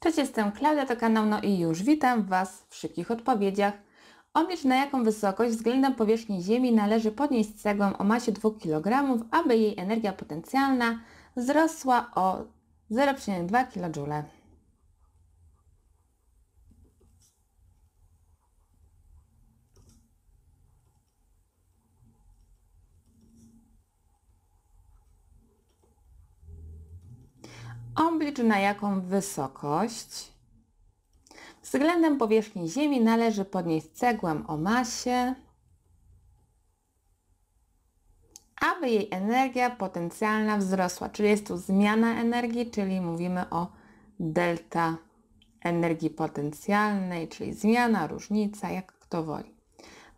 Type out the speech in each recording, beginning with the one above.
Cześć, jestem Klaudia, to kanał No i już. Witam Was w szybkich odpowiedziach. Omierz na jaką wysokość względem powierzchni Ziemi należy podnieść cegłę o masie 2 kg, aby jej energia potencjalna wzrosła o 0,2 kJ. liczy na jaką wysokość. Względem powierzchni ziemi należy podnieść cegłę o masie, aby jej energia potencjalna wzrosła, czyli jest tu zmiana energii, czyli mówimy o delta energii potencjalnej, czyli zmiana, różnica, jak kto woli.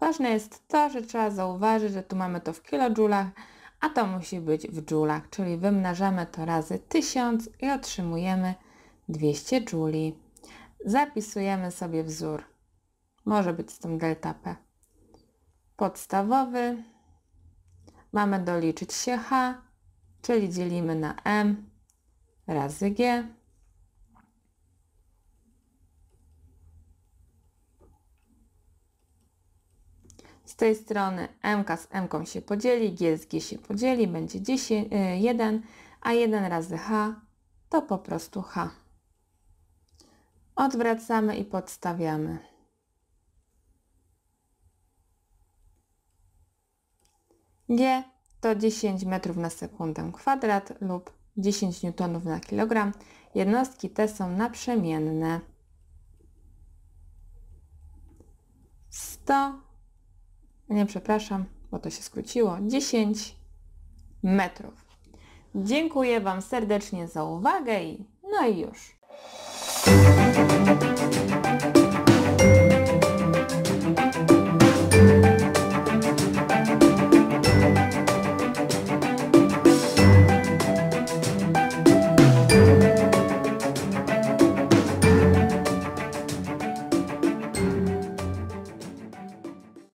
Ważne jest to, że trzeba zauważyć, że tu mamy to w kilojoulach, a to musi być w dżulach, czyli wymnażamy to razy 1000 i otrzymujemy 200 dżuli. Zapisujemy sobie wzór. Może być z tym delta P. Podstawowy. Mamy doliczyć się H, czyli dzielimy na M razy G Z tej strony m z m się podzieli, g z g się podzieli, będzie 10, 1, y, a 1 razy h to po prostu h. Odwracamy i podstawiamy. g to 10 m na sekundę kwadrat lub 10 N na kilogram. Jednostki te są naprzemienne. 100 no nie przepraszam, bo to się skróciło, 10 metrów. Dziękuję Wam serdecznie za uwagę i no i już.